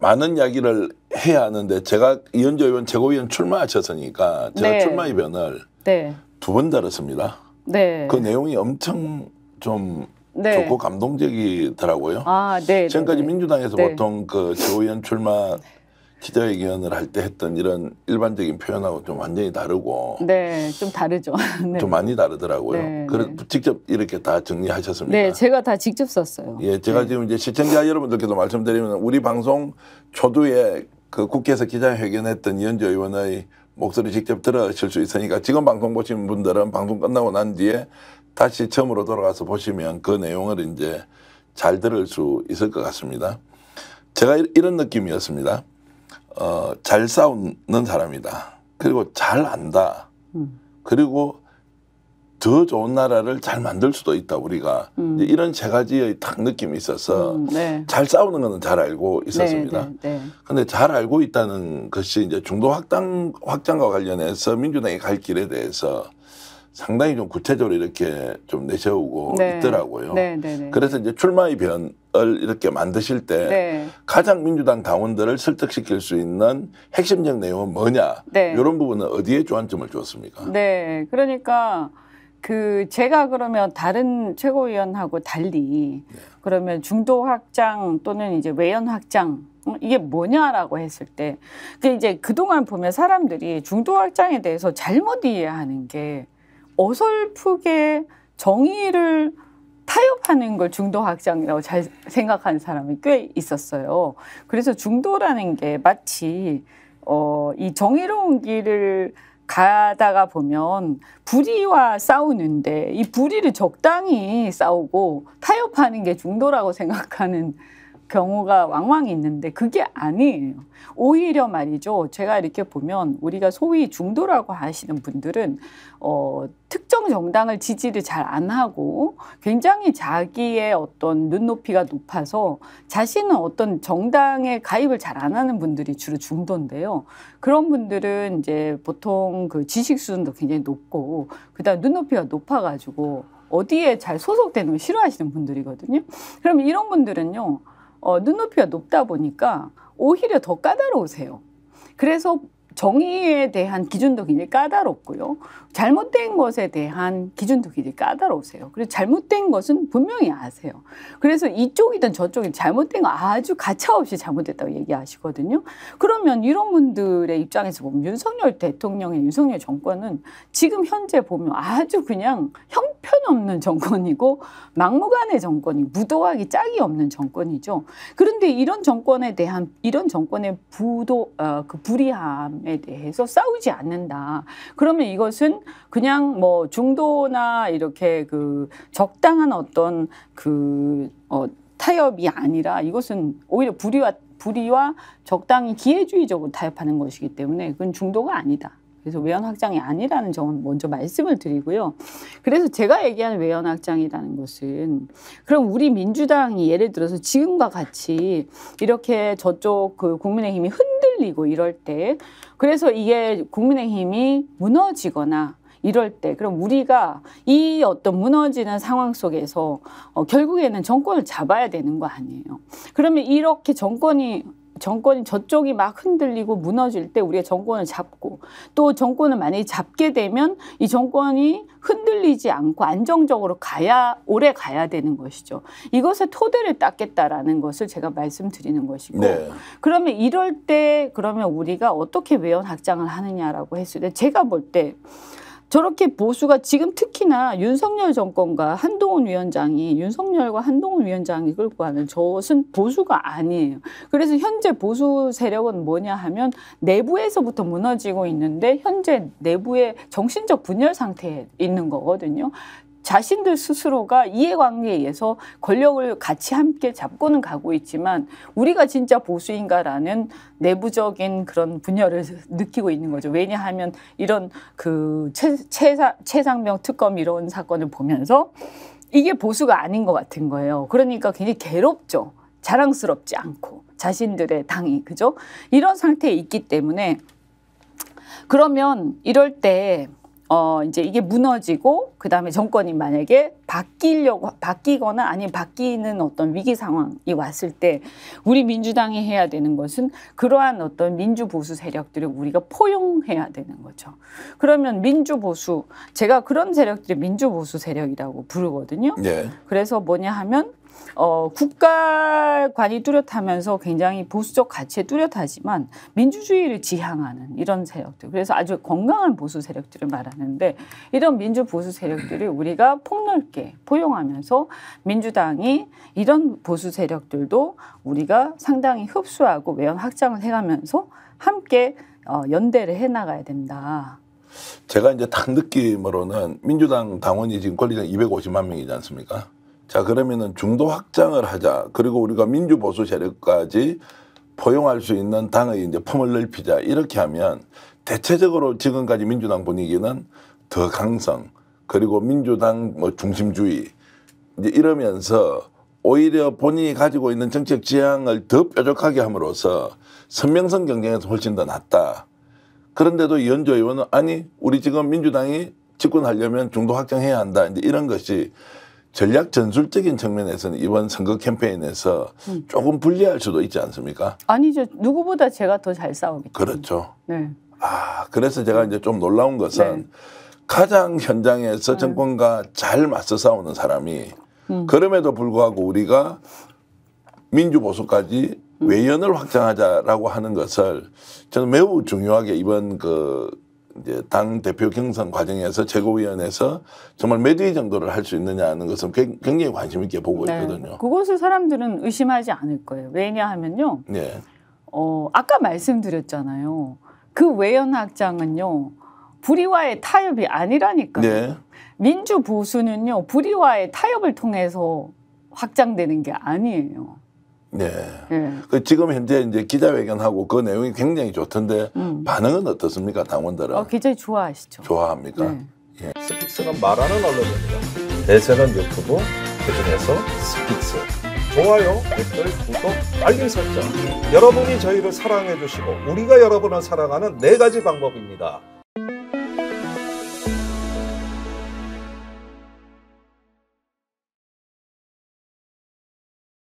많은 이야기를 해야 하는데 제가 이현주 의원 최고위원 출마하셨으니까 제가 네. 출마 이변을 네. 두번 다뤘습니다. 네. 그 내용이 엄청 좀 네. 좋고 감동적이더라고요. 아, 네. 네 지금까지 네. 민주당에서 네. 보통 그최고위원 출마 기자 회견을 할 때 했던 이런 일반적인 표현하고 좀 완전히 다르고 네, 좀 다르죠. 네. 좀 많이 다르더라고요. 네, 그래 네. 직접 이렇게 다 정리하셨습니까? 네, 제가 다 직접 썼어요. 예, 제가 네. 지금 이제 시청자 여러분들께도 말씀드리면 우리 방송 초두에 그 국회에서 기자 회견했던 이현주 의원의 목소리 직접 들으실 수 있으니까 지금 방송 보신 분들은 방송 끝나고 난 뒤에 다시 처음으로 돌아가서 보시면 그 내용을 이제 잘 들을 수 있을 것 같습니다. 제가 이런 느낌이었습니다. 어, 잘 싸우는 사람이다. 그리고 잘 안다. 음. 그리고 더 좋은 나라를 잘 만들 수도 있다 우리가 음. 이런세 가지의 딱 느낌이 있어서 음, 네. 잘 싸우는 거는 잘 알고 네, 있었습니다. 네, 그런데 네. 잘 알고 있다는 것이 이제 중도 확장 확장과 관련해서 민주당이 갈 길에 대해서 상당히 좀 구체적으로 이렇게 좀 내세우고 네. 있더라고요. 네, 네, 네. 그래서 이제 출마의 변을 이렇게 만드실 때 네. 가장 민주당 당원들을 설득시킬 수 있는 핵심적 내용은 뭐냐 이런 네. 부분은 어디에 주안점을 주었습니까? 네, 그러니까 그 제가 그러면 다른 최고위원하고 달리 그러면 중도 확장 또는 이제 외연 확장 어, 이게 뭐냐라고 했을 때, 그 이제 그동안 보면 사람들이 중도 확장에 대해서 잘못 이해하는 게 어설프게 정의를 타협하는 걸 중도 학장이라고 잘 생각하는 사람이 꽤 있었어요. 그래서 중도라는 게 마치 어, 이 정의로운 길을 가다가 보면 불의와 싸우는데 이 불의를 적당히 싸우고 타협하는 게 중도라고 생각하는 경우가 왕왕 있는데 그게 아니에요. 오히려 말이죠. 제가 이렇게 보면 우리가 소위 중도라고 하시는 분들은 어, 특정 정당을 지지를 잘 안 하고 굉장히 자기의 어떤 눈높이가 높아서 자신은 어떤 정당에 가입을 잘 안 하는 분들이 주로 중도인데요. 그런 분들은 이제 보통 그 지식 수준도 굉장히 높고 그다음 눈높이가 높아가지고 어디에 잘 소속되는 걸 싫어하시는 분들이거든요. 그럼 이런 분들은요. 어, 눈높이가 높다 보니까 오히려 더 까다로우세요. 그래서 정의에 대한 기준도 굉장히 까다롭고요. 잘못된 것에 대한 기준도 굉장히 까다로우세요. 그리고 잘못된 것은 분명히 아세요. 그래서 이쪽이든 저쪽이든 잘못된 거 아주 가차없이 잘못됐다고 얘기하시거든요. 그러면 이런 분들의 입장에서 보면 윤석열 대통령의 윤석열 정권은 지금 현재 보면 아주 그냥 형편없는 정권이고 막무가내 정권이 무도하기 짝이 없는 정권이죠. 그런데 이런 정권에 대한 이런 정권의 부도 어, 그 불이함 부분에 대해서 싸우지 않는다. 그러면 이것은 그냥 뭐 중도나 이렇게 그 적당한 어떤 그 어, 타협이 아니라 이것은 오히려 불의와 불의와 적당히 기회주의적으로 타협하는 것이기 때문에 그건 중도가 아니다. 그래서 외연 확장이 아니라는 점은 먼저 말씀을 드리고요. 그래서 제가 얘기하 외연 확장이라는 것은 그럼 우리 민주당이 예를 들어서 지금과 같이 이렇게 저쪽 그 국민의힘이 흔 흔들리고 이럴 때 그래서 이게 국민의힘이 무너지거나 이럴 때 그럼 우리가 이 어떤 무너지는 상황 속에서 어, 결국에는 정권을 잡아야 되는 거 아니에요. 그러면 이렇게 정권이 정권이 저쪽이 막 흔들리고 무너질 때 우리가 정권을 잡고 또 정권을 만약에 잡게 되면 이 정권이 흔들리지 않고 안정적으로 가야 오래 가야 되는 것이죠. 이것에 토대를 닦겠다라는 것을 제가 말씀드리는 것이고 네. 그러면 이럴 때 그러면 우리가 어떻게 외연 확장을 하느냐라고 했을 때 제가 볼때 저렇게 보수가 지금 특히나 윤석열 정권과 한동훈 위원장이 윤석열과 한동훈 위원장이 끌고 가는 저것은 보수가 아니에요. 그래서 현재 보수 세력은 뭐냐 하면 내부에서부터 무너지고 있는데 현재 내부의 정신적 분열 상태에 있는 거거든요. 자신들 스스로가 이해관계에 의해서 권력을 같이 함께 잡고는 가고 있지만 우리가 진짜 보수인가라는 내부적인 그런 분열을 느끼고 있는 거죠. 왜냐하면 이런 그 최, 최사, 최상병 특검 이런 사건을 보면서 이게 보수가 아닌 것 같은 거예요. 그러니까 굉장히 괴롭죠. 자랑스럽지 않고 자신들의 당이 그죠? 이런 상태에 있기 때문에 그러면 이럴 때 어, 이제 이게 무너지고, 그 다음에 정권이 만약에 바뀌려고 바뀌거나 아니면 바뀌는 어떤 위기 상황이 왔을 때 우리 민주당이 해야 되는 것은 그러한 어떤 민주 보수 세력들을 우리가 포용해야 되는 거죠. 그러면 민주 보수 제가 그런 세력들이 민주 보수 세력이라고 부르거든요. 네. 그래서 뭐냐 하면 어, 국가관이 뚜렷하면서 굉장히 보수적 가치에 뚜렷하지만 민주주의를 지향하는 이런 세력들. 그래서 아주 건강한 보수 세력들을 말하는데 이런 민주 보수 세력들을 우리가 폭넓게 포용하면서 민주당이 이런 보수 세력들도 우리가 상당히 흡수하고 외연 확장을 해가면서 함께 어, 연대를 해나가야 된다. 제가 이제 딱 느낌으로는 민주당 당원이 지금 권리당 250만 명이지 않습니까? 자 그러면은 중도 확장을 하자. 그리고 우리가 민주 보수 세력까지 포용할 수 있는 당의 이제 품을 넓히자. 이렇게 하면 대체적으로 지금까지 민주당 분위기는 더 강성, 그리고 민주당 뭐 중심주의 이제 이러면서 오히려 본인이 가지고 있는 정책 지향을 더 뾰족하게 함으로써 선명성 경쟁에서 훨씬 더 낫다. 그런데도 연조 의원은 아니 우리 지금 민주당이 집권하려면 중도 확정해야 한다. 이제 이런 것이 전략 전술적인 측면에서는 이번 선거 캠페인에서 음. 조금 불리할 수도 있지 않습니까? 아니죠. 누구보다 제가 더 잘 싸우니까. 그렇죠. 네. 아, 그래서 제가 이제 좀 놀라운 것은 네. 가장 현장에서 네. 정권과 잘 맞서 싸우는 사람이 음. 그럼에도 불구하고 우리가 민주보수까지 음. 외연을 확장하자라고 하는 것을 저는 매우 중요하게 이번 그 이제 당 대표 경선 과정에서 최고위원회에서 정말 몇 위 정도를 할 수 있느냐 는 것은 굉장히 관심 있게 보고 네. 있거든요. 그것을 사람들은 의심하지 않을 거예요. 왜냐하면요. 네. 어, 아까 말씀드렸잖아요. 그 외연 확장은요. 불의와의 타협이 아니라니까요. 네. 민주 보수는요 불의와의 타협을 통해서 확장되는 게 아니에요. 네. 네. 그 지금 현재 이제 기자회견하고 그 내용이 굉장히 좋던데 음. 반응은 어떻습니까 당원들은? 어, 굉장히 좋아하시죠. 좋아합니까? 네. 예. 스픽스가 말하는 언론입니다. 대세는 유튜브 그중에서 스픽스. 좋아요, 댓글, 구독, 알림 설정. 여러분이 저희를 사랑해 주시고 우리가 여러분을 사랑하는 네 가지 방법입니다.